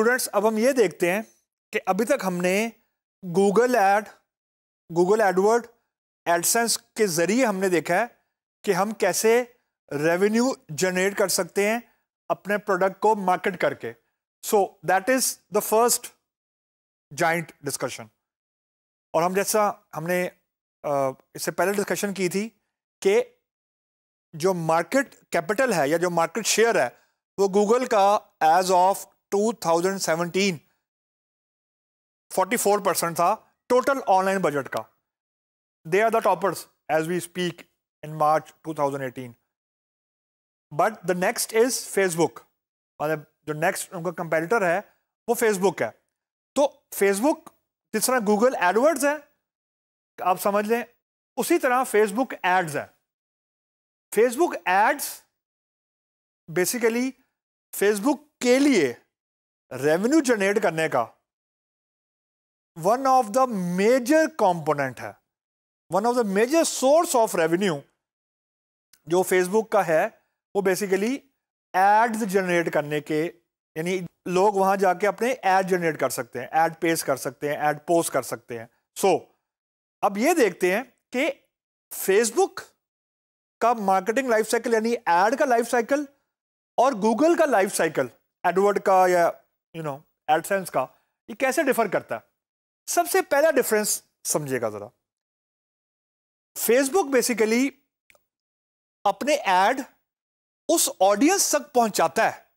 students अब हम ये देखते हैं कि अभी तक हमने Google ad Google AdWord AdSense के ज़रिए हमने देखा है कि हम कैसे रेवेन्यू जनरेट कर सकते हैं अपने प्रोडक्ट को मार्केट करके so that is the first joint discussion और हम जैसा हमने इससे पहले डिस्कशन की थी कि जो मार्केट कैपिटल है या जो मार्केट शेयर है वो गूगल का एज ऑफ 44 परसेंट था टोटल ऑनलाइन बजट का they are the toppers as we speak in March 2018 but the next is Facebook मतलब जो नेक्स्ट उनका कंपेटिटर है वो फेसबुक है तो फेसबुक जिस तरह गूगल एडवर्ड्स है आप समझ लें उसी तरह फेसबुक एड्स है फेसबुक एड्स बेसिकली फेसबुक के लिए रेवेन्यू जनरेट करने का one of the major component है one of the major source of revenue जो फेसबुक का है वो बेसिकली एड्स जनरेट करने के यानी लोग वहां जाके अपने एड जनरेट कर सकते हैं एड पेस कर सकते हैं एड पोस्ट कर सकते हैं सो so, अब ये देखते हैं कि फेसबुक का मार्केटिंग लाइफ साइकिल यानी एड का लाइफ साइकिल और गूगल का लाइफ साइकिल एडवर्ड का या यू नो एडसेंस का ये कैसे डिफर करता है सबसे पहला डिफरेंस समझिएगा ज़रा फेसबुक बेसिकली अपने एड उस ऑडियंस तक पहुंचाता है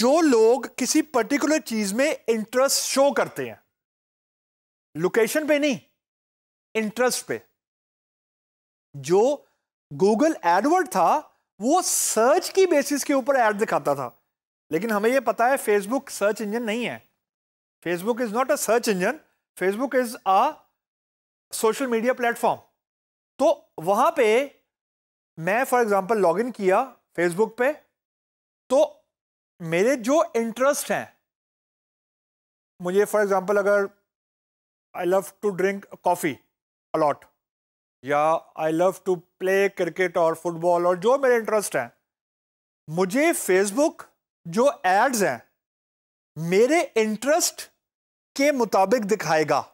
जो लोग किसी पर्टिकुलर चीज में इंटरेस्ट शो करते हैं लोकेशन पे नहीं इंटरेस्ट पे जो गूगल एडवर्ड था वो सर्च की बेसिस के ऊपर एड दिखाता था लेकिन हमें ये पता है फेसबुक सर्च इंजन नहीं है Facebook is not a search engine Facebook is a social media platform तो वहां पे मैं फॉर एग्जांपल लॉगिन किया फेसबुक पे तो मेरे जो इंटरेस्ट हैं मुझे फॉर एग्जांपल अगर I love to drink coffee a lot या I love to play cricket और फुटबॉल और जो मेरे इंटरेस्ट हैं मुझे फेसबुक जो एड्स हैं मेरे इंटरेस्ट के मुताबिक दिखाएगा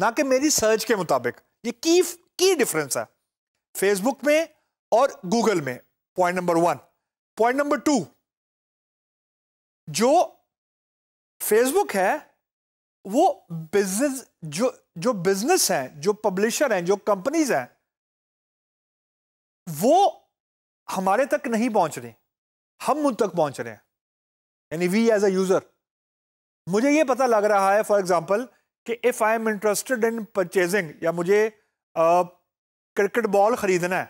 ना कि मेरी सर्च के मुताबिक ये की की डिफरेंस है फेसबुक में और गूगल में point number one point number two जो फेसबुक है वो बिजनेस जो जो बिजनेस हैं जो पब्लिशर हैं जो कंपनीज हैं वो हमारे तक नहीं पहुंच रहे हम उन तक पहुंच रहे हैं यानी वी एज अ यूज़र मुझे ये पता लग रहा है फॉर एग्जांपल कि if I am interested in purchasing या मुझे क्रिकेट बॉल ख़रीदना है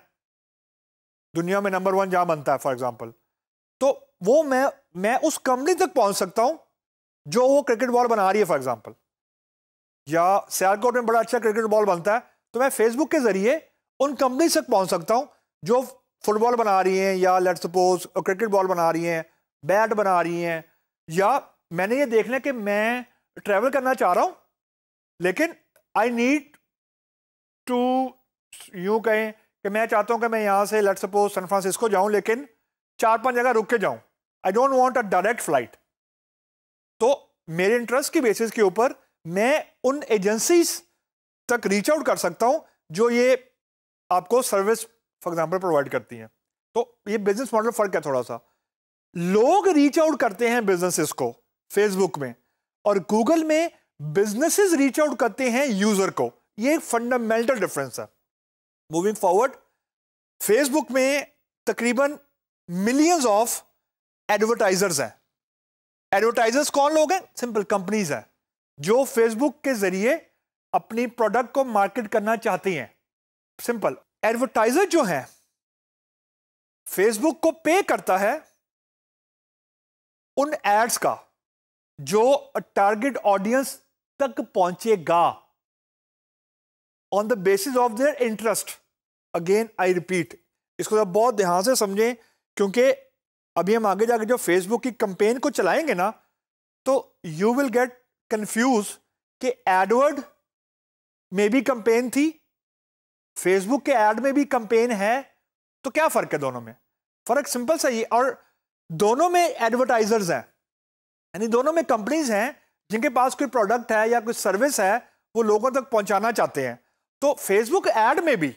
दुनिया में नंबर वन जहाँ बनता है फॉर एग्जांपल तो वो मैं मैं उस कंपनी तक पहुँच सकता हूँ जो वो क्रिकेट बॉल बना रही है फॉर एग्जाम्पल या सियालकोट में बड़ा अच्छा क्रिकेट बॉल बनता है तो मैं फेसबुक के ज़रिए उन कंपनी तक पहुँच सकता हूँ जो फुटबॉल बना रही हैं या लेट सपोज क्रिकेट बॉल बना रही हैं बैट बना रही हैं या मैंने ये देख लिया कि मैं ट्रैवल करना चाह रहा हूँ लेकिन आई नीड टू यूँ कहें कि मैं चाहता हूँ कि मैं यहाँ से लेट सपोज सन फ्रांसिस्को जाऊँ लेकिन चार पांच जगह रुक के जाऊँ I don't want a direct flight तो मेरे इंटरेस्ट की बेसिस के ऊपर मैं उन एजेंसीज तक रीच आउट कर सकता हूँ जो ये आपको सर्विस फॉर एग्जाम्पल प्रोवाइड करती हैं तो ये बिजनेस मॉडल फ़र्क है थोड़ा सा लोग रीच आउट करते हैं बिजनेसेस को फेसबुक में और गूगल में बिजनेसेस रीच आउट करते हैं यूजर को ये एक फंडामेंटल डिफरेंस है मूविंग फॉरवर्ड फेसबुक में तकरीबन मिलियंस ऑफ एडवर्टाइजर्स हैं एडवर्टाइजर्स कौन लोग हैं सिंपल कंपनीज हैं जो फेसबुक के जरिए अपनी प्रोडक्ट को मार्केट करना चाहती हैं सिंपल एडवर्टाइजर जो हैं फेसबुक को पे करता है उन एड्स का जो टारगेट ऑडियंस तक पहुंचेगा on the basis of their interest again I repeat इसको आप बहुत ध्यान से समझें क्योंकि अभी हम आगे जाके जो फेसबुक की कंपेन को चलाएंगे ना तो यू विल गेट कंफ्यूज कि एडवर्ड में भी कंपेन थी फेसबुक के एड में भी कंपेन है तो क्या फ़र्क है दोनों में फ़र्क सिंपल सा ही और दोनों में एडवर्टाइजर्स हैं यानी दोनों में कंपनीज हैं जिनके पास कोई प्रोडक्ट है या कोई सर्विस है वो लोगों तक पहुंचाना चाहते हैं तो फेसबुक एड में भी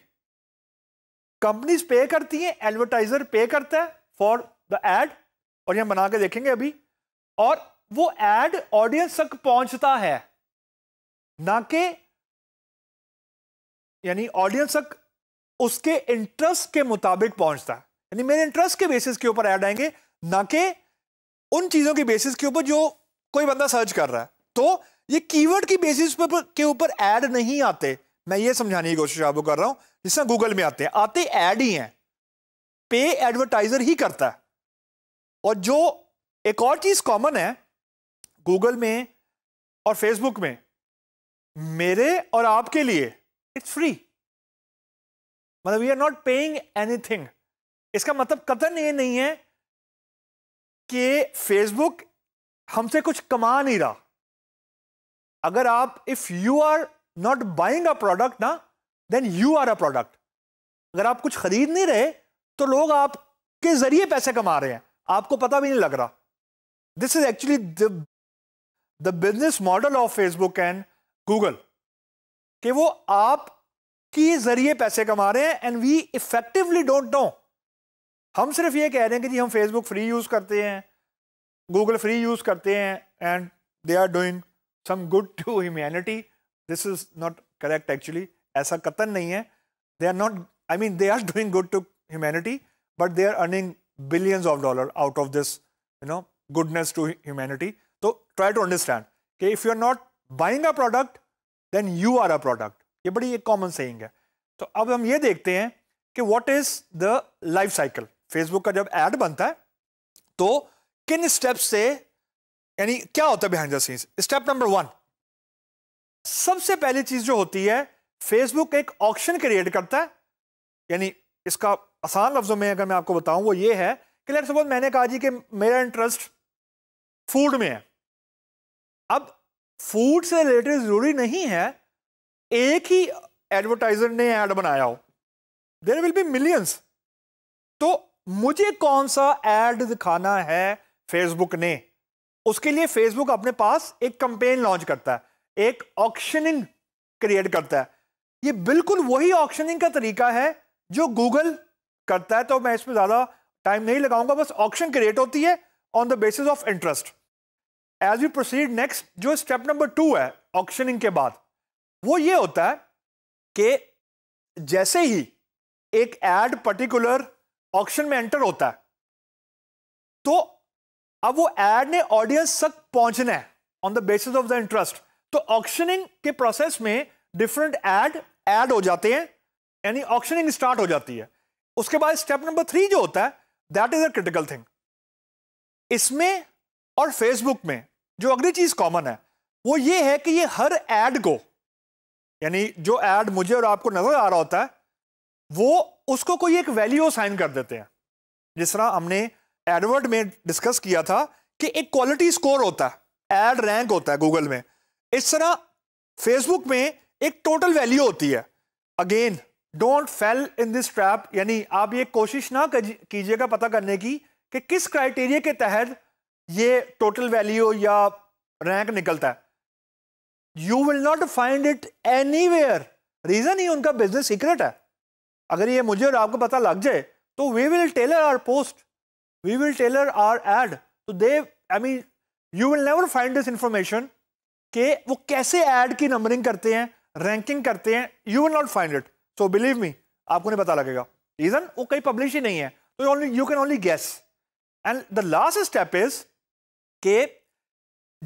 कंपनीज पे करती हैं एडवर्टाइजर पे करता है फॉर द एड और ये बना के देखेंगे अभी और वो एड ऑडियंस तक पहुंचता है ना कि यानी ऑडियंस तक उसके इंटरेस्ट के मुताबिक पहुंचता है यानी मेरे इंटरेस्ट के बेसिस के ऊपर ऐड आएंगे ना कि उन चीजों की बेसिस के ऊपर जो कोई बंदा सर्च कर रहा है तो ये कीवर्ड की बेसिस के ऊपर एड नहीं आते मैं ये समझाने की कोशिश आपको कर रहा हूं जिस गूगल में आते हैं आते एड ही हैं पे एडवर्टाइजर ही करता है और जो एक और चीज कॉमन है गूगल में और फेसबुक में मेरे और आपके लिए इट्स फ्री मतलब we are not paying anything इसका मतलब कतन ये नहीं है कि फेसबुक हमसे कुछ कमा नहीं रहा अगर आप if you are not buying a product ना then you are a product अगर आप कुछ खरीद नहीं रहे तो लोग आपके जरिए पैसे कमा रहे हैं आपको पता भी नहीं लग रहा this is actually the business model of Facebook and Google कि वो आप के जरिए पैसे कमा रहे हैं and we effectively don't know हम सिर्फ ये कह रहे हैं कि जी हम फेसबुक फ्री यूज़ करते हैं गूगल फ्री यूज़ करते हैं and they are doing some good to humanity this is not correct actually ऐसा कतन नहीं है they are not I mean they are doing good to humanity but they are earning billions of dollar out of this you know goodness to humanity तो try to understand कि if you are not buying a product then you are a product ये बड़ी एक common saying है तो अब हम ये देखते हैं कि what is the life cycle Facebook का जब एड बनता है तो किन स्टेप से यानी क्या होता है behind the scenes step number one सबसे पहली चीज जो होती है फेसबुक एक ऑप्शन क्रिएट करता है यानी इसका आसान लफ्जों में अगर मैं आपको बताऊं वो ये है कि लेट सपोज मैंने कहा जी कि मेरा इंटरेस्ट फूड में है अब फूड से रिलेटेड जरूरी नहीं है एक ही एडवर्टाइजर ने एड बनाया हो देर विल बी मिलियंस तो मुझे कौन सा एड दिखाना है फेसबुक ने उसके लिए फेसबुक अपने पास एक कंपेन लॉन्च करता है एक ऑक्शनिंग क्रिएट करता है ये बिल्कुल वही ऑक्शनिंग का तरीका है जो गूगल करता है तो मैं इसमें ज़्यादा टाइम नहीं लगाऊंगा बस ऑक्शन क्रिएट होती है on the basis of interest as you proceed next जो स्टेप नंबर टू है ऑक्शनिंग के बाद वो ये होता है कि जैसे ही एक एड पर्टिकुलर ऑक्शन में एंटर होता है तो अब वो एड ने ऑडियंस तक पहुंचना है on the basis of the interest तो ऑक्शनिंग के प्रोसेस में डिफरेंट एड एड हो जाते हैं यानी ऑक्शनिंग स्टार्ट हो जाती है उसके बाद स्टेप नंबर थ्री जो होता है that is a critical thing इसमें और फेसबुक में जो अगली चीज कॉमन है वो ये है कि ये हर एड को यानी जो एड मुझे और आपको नजर आ रहा होता है वो उसको कोई एक वैल्यू साइन कर देते हैं जिस तरह हमने एडवर्ड में डिस्कस किया था कि एक क्वालिटी स्कोर होता है एड रैंक होता है गूगल में इस तरह फेसबुक में एक टोटल वैल्यू होती है again don't fail in this trap यानी आप ये कोशिश ना कीजिएगा पता करने की कि किस क्राइटेरिया के तहत ये टोटल वैल्यू या रैंक निकलता है you will not find it any reason ही उनका बिजनेस सीक्रेट है अगर ये मुझे और आपको पता लग जाए तो we will tailor our post we will tailor our ad तो they I mean you will never find this information के वो कैसे एड की नंबरिंग करते हैं रैंकिंग करते हैं you will not find it so believe me आपको नहीं पता लगेगा रीज़न वो कहीं पब्लिश ही नहीं है तो only you can only guess and the last step is के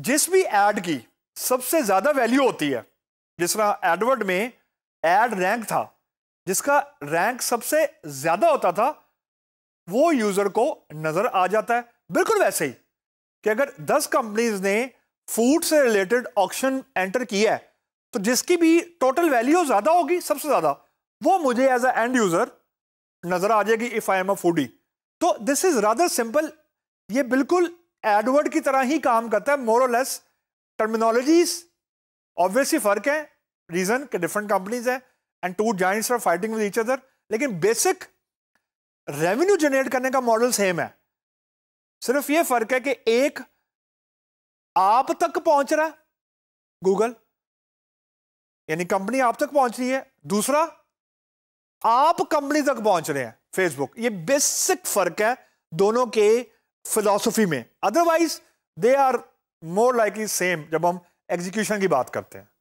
जिस भी एड की सबसे ज़्यादा वैल्यू होती है जिस तरह एडवर्ड में एड रैंक था जिसका रैंक सबसे ज्यादा होता था वो यूजर को नजर आ जाता है बिल्कुल वैसे ही कि अगर 10 कंपनीज ने फूड से रिलेटेड ऑप्शन एंटर किया है तो जिसकी भी टोटल वैल्यू ज्यादा होगी सबसे ज्यादा वो मुझे एज अ एंड यूजर नजर आ जाएगी if I am a foodie तो दिस इज रादर सिंपल ये बिल्कुल एडवर्ड की तरह ही काम करता है मोर और लेस टर्मिनोलॉजीज ऑब्वियसली फर्क है रीजन के डिफरेंट कंपनीज हैं and two giants are fighting with each other लेकिन बेसिक रेवेन्यू जनरेट करने का मॉडल सेम है सिर्फ ये फर्क है कि एक आप तक पहुंच रहा है गूगल यानी कंपनी आप तक पहुंच रही है दूसरा आप कंपनी तक पहुंच रहे हैं फेसबुक ये बेसिक फर्क है दोनों के फिलॉसफी में otherwise they are more likely same जब हम एग्जीक्यूशन की बात करते हैं